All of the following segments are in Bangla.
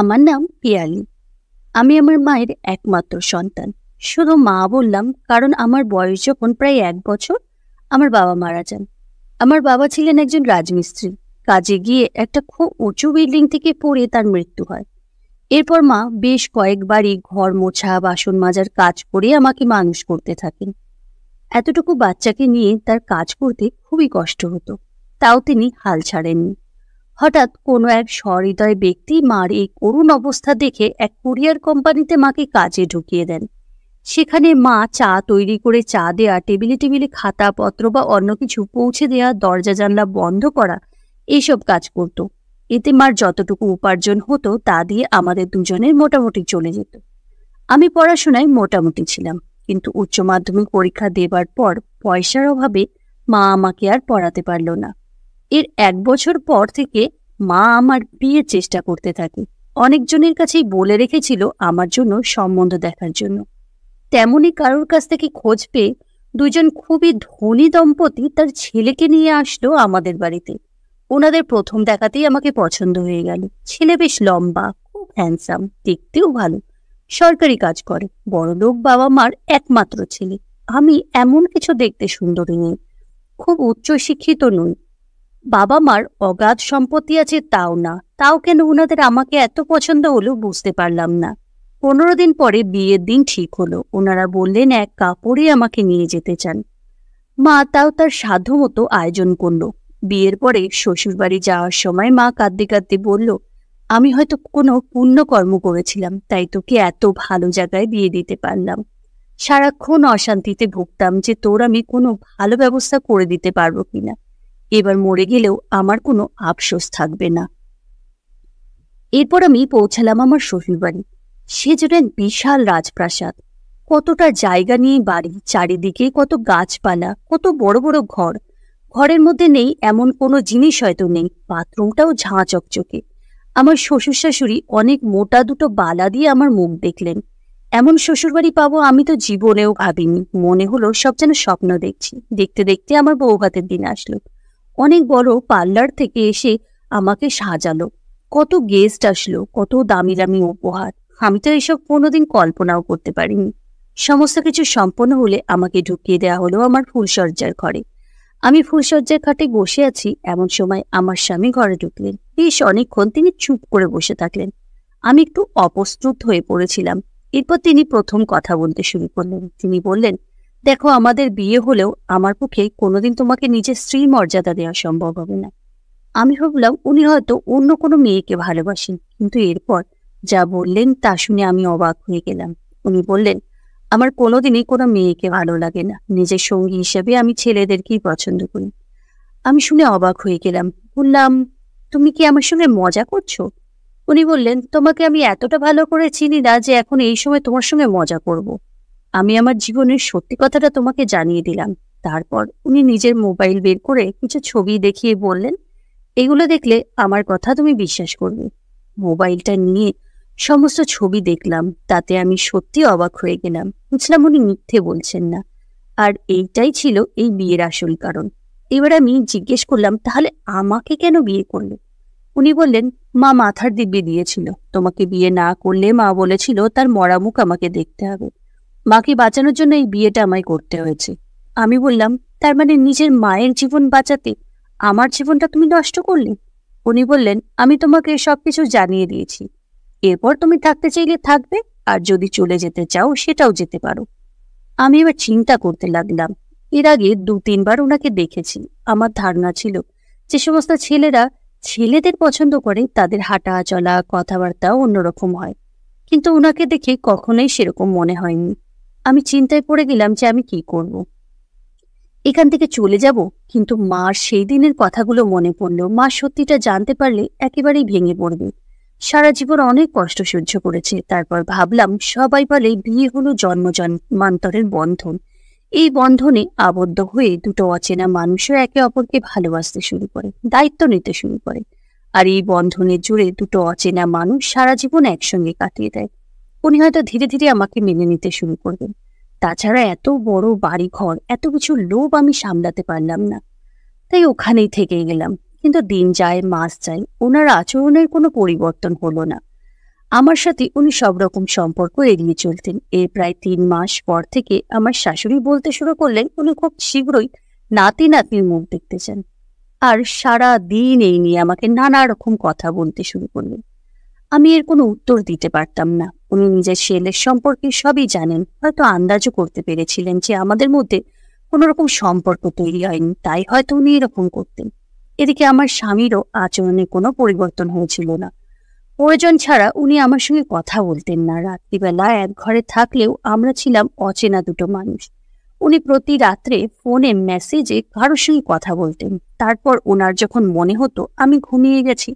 আমার নাম পিয়ালি আমি আমার মায়ের একমাত্র সন্তান শুধু মা বললাম কারণ আমার বয়স যখন প্রায় এক বছর আমার বাবা মারা যান আমার বাবা ছিলেন একজন রাজমিস্ত্রি কাজে গিয়ে একটা খুব উঁচু বিল্ডিং থেকে পড়ে তার মৃত্যু হয় এরপর মা বেশ কয়েকবারই ঘর মোছা বাসন মাজার কাজ করে আমাকে মানুষ করতে থাকেন এতটুকু বাচ্চাকে নিয়ে তার কাজ করতে খুবই কষ্ট হতো তাও তিনি হাল ছাড়েননি হঠাৎ কোনো এক সহৃদয় ব্যক্তি মার এই করুণ অবস্থা দেখে এক কুরিয়ার কোম্পানিতে মাকে কাজে ঢুকিয়ে দেন সেখানে মা চা তৈরি করে চা দেয়া টেবিলে টেবিলে খাতাপত্র বা অন্য কিছু পৌঁছে দেয়া দরজা জানলা বন্ধ করা এইসব কাজ করত এতে মার যতটুকু উপার্জন হতো তা দিয়ে আমাদের দুজনের মোটামুটি চলে যেত আমি পড়াশোনায় মোটামুটি ছিলাম কিন্তু উচ্চ মাধ্যমিক পরীক্ষা দেবার পর পয়সার অভাবে মা আমাকে আর পড়াতে পারল না এর এক বছর পর থেকে মা আমার বিয়ের চেষ্টা করতে থাকে অনেকজনের কাছেই বলে রেখেছিল আমার জন্য সম্বন্ধ দেখার জন্য তেমনই কারোর কাছ থেকে খোঁজ পেয়ে দুজন খুবই ধনী দম্পতি তার ছেলেকে নিয়ে আসলো আমাদের বাড়িতে ওনাদের প্রথম দেখাতেই আমাকে পছন্দ হয়ে গেল ছেলে বেশ লম্বা খুব হ্যান্ডসাম দেখতেও ভালো সরকারি কাজ করে বড়লোক বাবা মার একমাত্র ছেলে আমি এমন কিছু দেখতে সুন্দরী নই খুব উচ্চশিক্ষিত নই বাবা মার অগাধ সম্পত্তি আছে তাও না তাও কেন ওনাদের আমাকে এত পছন্দ হলো বুঝতে পারলাম না পনেরো দিন পরে বিয়ের দিন ঠিক হলো ওনারা বললেন এক কাপড়ে আমাকে নিয়ে যেতে চান মা তাও তার মতো আয়োজন করল বিয়ের পরে শ্বশুরবাড়ি যাওয়ার সময় মা কাঁদতে কাঁদতে বলল আমি হয়তো কোনো পুণ্যকর্ম করেছিলাম তাই তোকে এত ভালো জায়গায় বিয়ে দিতে পারলাম সারাক্ষণ অশান্তিতে ভুগতাম যে তোর আমি কোনো ভালো ব্যবস্থা করে দিতে পারবো কিনা এবার মরে গেলেও আমার কোনো আফসোস থাকবে না এরপর আমি পৌঁছালাম আমার শ্বশুরবাড়ি সে যেন এক বিশাল রাজপ্রাসাদ কতটা জায়গা নিয়ে বাড়ি চারিদিকে কত গাছপালা কত বড় বড় ঘর ঘরের মধ্যে নেই এমন কোনো জিনিস হয়তো নেই বাথরুমটাও ঝাঁ চকচকে আমার শ্বশুর শাশুড়ি অনেক মোটা দুটো বালা দিয়ে আমার মুখ দেখলেন এমন শ্বশুরবাড়ি পাবো আমি তো জীবনেও ভাবিনি মনে হলো সব যেন স্বপ্ন দেখছি দেখতে দেখতে আমার বউ হাতের দিন আসলো অনেক বড় পার্লার থেকে এসে আমাকে সাজালো কত গেস্ট আসলো কত দামি দামি উপহার আমি তো এসব কোনোদিন কল্পনাও করতে পারিনি সমস্ত কিছু সম্পন্ন হলে আমাকে ঢুকিয়ে দেওয়া হলো আমার ফুলসজ্জার ঘরে আমি ফুলসজ্জার খাটে বসে আছি এমন সময় আমার স্বামী ঘরে ঢুকলেন বেশ অনেকক্ষণ তিনি চুপ করে বসে থাকলেন আমি একটু অপ্রস্তুত হয়ে পড়েছিলাম এরপর তিনি প্রথম কথা বলতে শুরু করলেন তিনি বললেন দেখো আমাদের বিয়ে হলেও আমার পক্ষে কোনোদিন তোমাকে নিজের স্ত্রী মর্যাদা দেওয়া সম্ভব হবে না আমি ভাবলাম উনি হয়তো অন্য কোনো মেয়েকে ভালোবাসেন কিন্তু এরপর যা বললেন তা শুনে আমি অবাক হয়ে গেলাম উনি বললেন আমার কোনোদিনই কোনো মেয়েকে ভালো লাগে না নিজের সঙ্গী হিসেবে আমি ছেলেদেরকেই পছন্দ করি আমি শুনে অবাক হয়ে গেলাম বললাম তুমি কি আমার সঙ্গে মজা করছো উনি বললেন তোমাকে আমি এতটা ভালো করে চিনি না যে এখন এই সময় তোমার সঙ্গে মজা করবো আমি আমার জীবনের সত্যি কথাটা তোমাকে জানিয়ে দিলাম তারপর উনি নিজের মোবাইল বের করে কিছু ছবি দেখিয়ে বললেন এগুলো দেখলে আমার কথা তুমি বিশ্বাস করবে মোবাইলটা নিয়ে সমস্ত ছবি দেখলাম তাতে আমি সত্যি অবাক হয়ে গেলাম বুঝলাম উনি মিথ্যে বলছেন না আর এইটাই ছিল এই বিয়ের আসল কারণ এবার আমি জিজ্ঞেস করলাম তাহলে আমাকে কেন বিয়ে করলে উনি বললেন মা মাথার দিব্যি দিয়েছিল তোমাকে বিয়ে না করলে মা বলেছিল তার মরামুখ আমাকে দেখতে হবে মাকে বাঁচানোর জন্য এই বিয়েটা আমায় করতে হয়েছে আমি বললাম তার মানে নিজের মায়ের জীবন বাঁচাতে আমার জীবনটা তুমি নষ্ট করলে উনি বললেন আমি তোমাকে সব কিছু জানিয়ে দিয়েছি এরপর তুমি থাকতে চাইলে থাকবে আর যদি চলে যেতে চাও সেটাও যেতে পারো আমি এবার চিন্তা করতে লাগলাম এর আগে দু তিনবার ওনাকে দেখেছি আমার ধারণা ছিল যে সমস্ত ছেলেরা ছেলেদের পছন্দ করে তাদের হাঁটা চলা কথাবার্তা অন্যরকম হয় কিন্তু ওনাকে দেখে কখনোই সেরকম মনে হয়নি আমি চিন্তায় পড়ে গেলাম যে আমি কি করব। এখান থেকে চলে যাব কিন্তু মার সেই দিনের কথাগুলো মনে পড়ল মা সত্যিটা জানতে পারলে একেবারেই ভেঙে পড়বে সারা জীবন অনেক কষ্ট সহ্য করেছে তারপর ভাবলাম সবাই বলে বিয়ে হলো জন্ম জন্মান্তরের বন্ধন এই বন্ধনে আবদ্ধ হয়ে দুটো অচেনা মানুষও একে অপরকে ভালোবাসতে শুরু করে দায়িত্ব নিতে শুরু করে আর এই বন্ধনের জুড়ে দুটো অচেনা মানুষ সারা জীবন একসঙ্গে কাটিয়ে দেয় উনি হয়তো ধীরে ধীরে আমাকে মেনে নিতে শুরু করবেন তাছাড়া এত বড় বাড়ি ঘর এত কিছু লোভ আমি সামলাতে পারলাম না তাই ওখানেই থেকে গেলাম কিন্তু দিন যায় মাস যায় ওনার আচরণের কোনো পরিবর্তন হলো না আমার সাথে উনি সব রকম সম্পর্ক এড়িয়ে চলতেন এর প্রায় তিন মাস পর থেকে আমার শাশুড়ি বলতে শুরু করলেন উনি খুব শীঘ্রই নাতি নাতির মুখ দেখতে চান আর সারা দিন এই নিয়ে আমাকে নানা রকম কথা বলতে শুরু করলেন আমি এর কোনো উত্তর দিতে পারতাম না উনি নিজের ছেলের সম্পর্কে সবই জানেন হয়তো আন্দাজও করতে পেরেছিলেন যে আমাদের মধ্যে কোনো রকম সম্পর্ক তৈরি হয়নি তাই হয়তো উনি এরকম করতেন এদিকে আমার স্বামীরও আচরণে কোনো পরিবর্তন হয়েছিল না প্রয়োজন ছাড়া উনি আমার সঙ্গে কথা বলতেন না রাত্রিবেলা এক ঘরে থাকলেও আমরা ছিলাম অচেনা দুটো মানুষ উনি প্রতি রাত্রে ফোনে মেসেজে কারোর সঙ্গে কথা বলতেন তারপর ওনার যখন মনে হতো আমি ঘুমিয়ে গেছি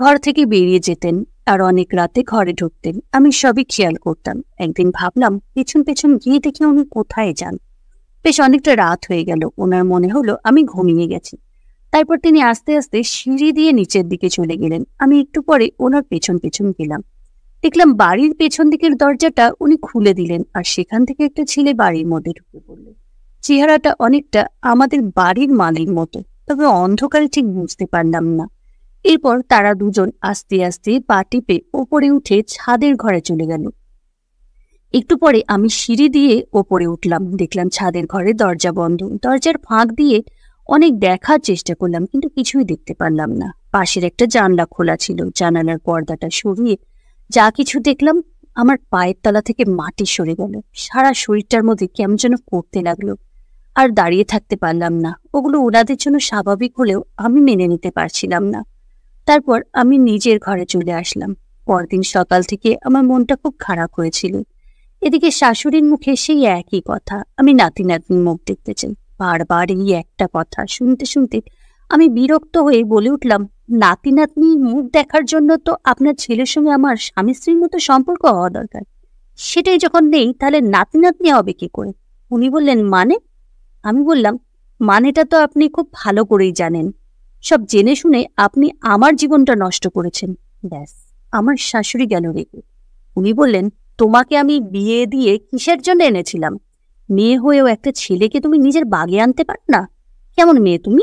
ঘর থেকে বেরিয়ে যেতেন আর অনেক রাতে ঘরে ঢুকতেন আমি সবই খেয়াল করতাম একদিন ভাবলাম পেছন পেছন গিয়ে দেখি উনি কোথায় যান বেশ অনেকটা রাত হয়ে গেল ওনার মনে হলো আমি ঘুমিয়ে গেছি তারপর তিনি আস্তে আস্তে সিঁড়ি দিয়ে নিচের দিকে চলে গেলেন আমি একটু পরে ওনার পেছন পেছন গেলাম দেখলাম বাড়ির পেছন দিকের দরজাটা উনি খুলে দিলেন আর সেখান থেকে একটা ছেলে বাড়ির মধ্যে ঢুকে পড়ল চেহারাটা অনেকটা আমাদের বাড়ির মালির মতো তবে অন্ধকারে ঠিক বুঝতে পারলাম না এরপর তারা দুজন আস্তে আস্তে পা টিপে ওপরে উঠে ছাদের ঘরে চলে গেল একটু পরে আমি সিঁড়ি দিয়ে ওপরে উঠলাম দেখলাম ছাদের ঘরে দরজা বন্ধ দরজার ফাঁক দিয়ে অনেক দেখার চেষ্টা করলাম কিন্তু কিছুই দেখতে পারলাম না পাশের একটা জানলা খোলা ছিল জানালার পর্দাটা সরিয়ে যা কিছু দেখলাম আমার পায়ের তলা থেকে মাটি সরে গেল সারা শরীরটার মধ্যে কেমন যেন করতে লাগলো আর দাঁড়িয়ে থাকতে পারলাম না ওগুলো ওনাদের জন্য স্বাভাবিক হলেও আমি মেনে নিতে পারছিলাম না তারপর আমি নিজের ঘরে চলে আসলাম পরদিন সকাল থেকে আমার মনটা খুব খারাপ হয়েছিল এদিকে শাশুড়ির মুখে সেই একই কথা আমি নাতি নাতনির মুখ দেখতে চাই বারবার এই একটা কথা শুনতে শুনতে আমি বিরক্ত হয়ে বলে উঠলাম নাতি নাতনির মুখ দেখার জন্য তো আপনার ছেলের সঙ্গে আমার স্বামী স্ত্রীর মতো সম্পর্ক হওয়া দরকার সেটাই যখন নেই তাহলে নাতি নাতনি হবে কি করে উনি বললেন মানে আমি বললাম মানেটা তো আপনি খুব ভালো করেই জানেন সব জেনে শুনে আপনি আমার জীবনটা নষ্ট করেছেন ব্যাস আমার শাশুড়ি গেল রেগে উনি বললেন তোমাকে আমি বিয়ে দিয়ে কিসের জন্য এনেছিলাম মেয়ে হয়েও একটা ছেলেকে তুমি নিজের বাগে আনতে পার না কেমন মেয়ে তুমি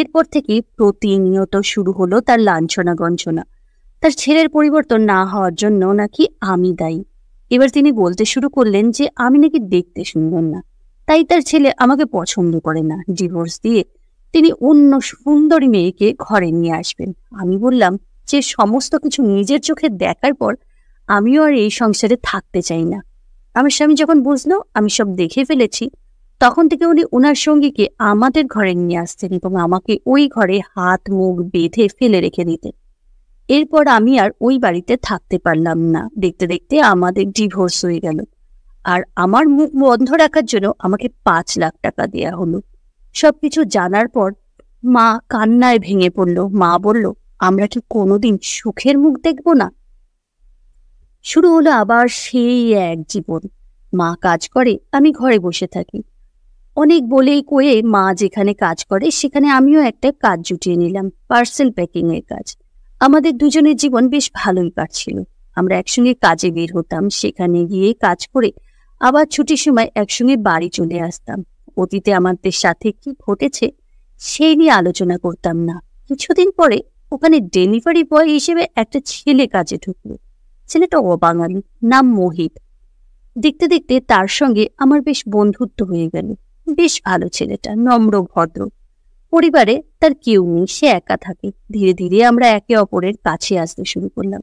এরপর থেকে প্রতিনিয়ত শুরু হলো তার লাঞ্ছনা গঞ্ছনা তার ছেলের পরিবর্তন না হওয়ার জন্য নাকি আমি দায়ী এবার তিনি বলতে শুরু করলেন যে আমি নাকি দেখতে সুন্দর না তাই তার ছেলে আমাকে পছন্দ করে না ডিভোর্স দিয়ে তিনি অন্য সুন্দরী মেয়েকে ঘরে নিয়ে আসবেন আমি বললাম যে সমস্ত কিছু নিজের চোখে দেখার পর আমিও আর এই সংসারে থাকতে চাই না আমার স্বামী যখন বুঝলো আমি সব দেখে ফেলেছি তখন থেকে উনি ওনার সঙ্গীকে আমাদের ঘরে নিয়ে আসতেন এবং আমাকে ওই ঘরে হাত মুখ বেঁধে ফেলে রেখে দিতেন এরপর আমি আর ওই বাড়িতে থাকতে পারলাম না দেখতে দেখতে আমাদের ডিভোর্স হয়ে গেল আর আমার মুখ বন্ধ রাখার জন্য আমাকে পাঁচ লাখ টাকা দেয়া হলো সবকিছু জানার পর মা কান্নায় ভেঙে পড়ল মা বলল আমরা কি কোনোদিন সুখের মুখ দেখব না শুরু হলো আবার সেই এক জীবন মা কাজ করে আমি ঘরে বসে থাকি অনেক বলেই কয়ে মা যেখানে কাজ করে সেখানে আমিও একটা কাজ জুটিয়ে নিলাম পার্সেল প্যাকিংয়ের কাজ আমাদের দুজনের জীবন বেশ ভালোই কাটছিল আমরা একসঙ্গে কাজে বের হতাম সেখানে গিয়ে কাজ করে আবার ছুটির সময় একসঙ্গে বাড়ি চলে আসতাম অতীতে আমাদের সাথে কি ঘটেছে সেই নিয়ে আলোচনা করতাম না কিছুদিন পরে ওখানে ডেলিভারি বয় হিসেবে একটা ছেলে কাজে ঢুকলো ছেলেটা অবাঙালি নাম মোহিত দেখতে দেখতে তার সঙ্গে আমার বেশ বন্ধুত্ব হয়ে গেল বেশ ভালো ছেলেটা নম্র ভদ্র পরিবারে তার কেউ নেই সে একা থাকে ধীরে ধীরে আমরা একে অপরের কাছে আসতে শুরু করলাম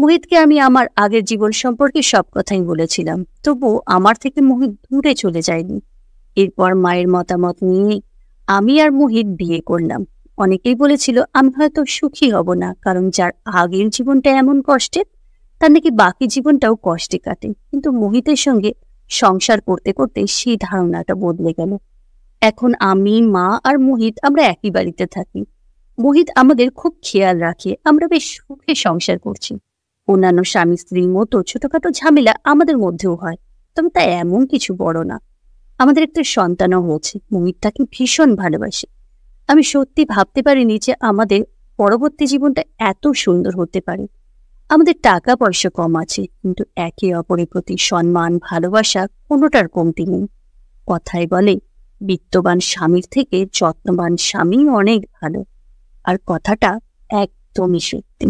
মোহিতকে আমি আমার আগের জীবন সম্পর্কে সব কথাই বলেছিলাম তবু আমার থেকে মোহিত দূরে চলে যায়নি এরপর মায়ের মতামত নিয়ে আমি আর মোহিত বিয়ে করলাম অনেকেই বলেছিল আমি হয়তো সুখী হব না কারণ যার আগের জীবনটা এমন কষ্টের তার নাকি বাকি জীবনটাও কষ্টে কাটে কিন্তু মোহিতের সঙ্গে সংসার করতে করতে সেই ধারণাটা বদলে গেল এখন আমি মা আর মোহিত আমরা একই বাড়িতে থাকি মোহিত আমাদের খুব খেয়াল রাখে আমরা বেশ সুখে সংসার করছি অন্যান্য স্বামী স্ত্রীর মতো ছোটখাটো ঝামেলা আমাদের মধ্যেও হয় তবে তা এমন কিছু বড় না আমাদের একটা সন্তানও হয়েছে মমির তাকে ভীষণ ভালোবাসে আমি সত্যি ভাবতে পারিনি যে আমাদের পরবর্তী জীবনটা এত সুন্দর হতে পারে আমাদের টাকা পয়সা কম আছে কিন্তু একে অপরের প্রতি সম্মান ভালোবাসা কোনোটার কমতি নেই কথায় বলে বিত্তবান স্বামীর থেকে যত্নবান স্বামী অনেক ভালো আর কথাটা একদমই সত্যি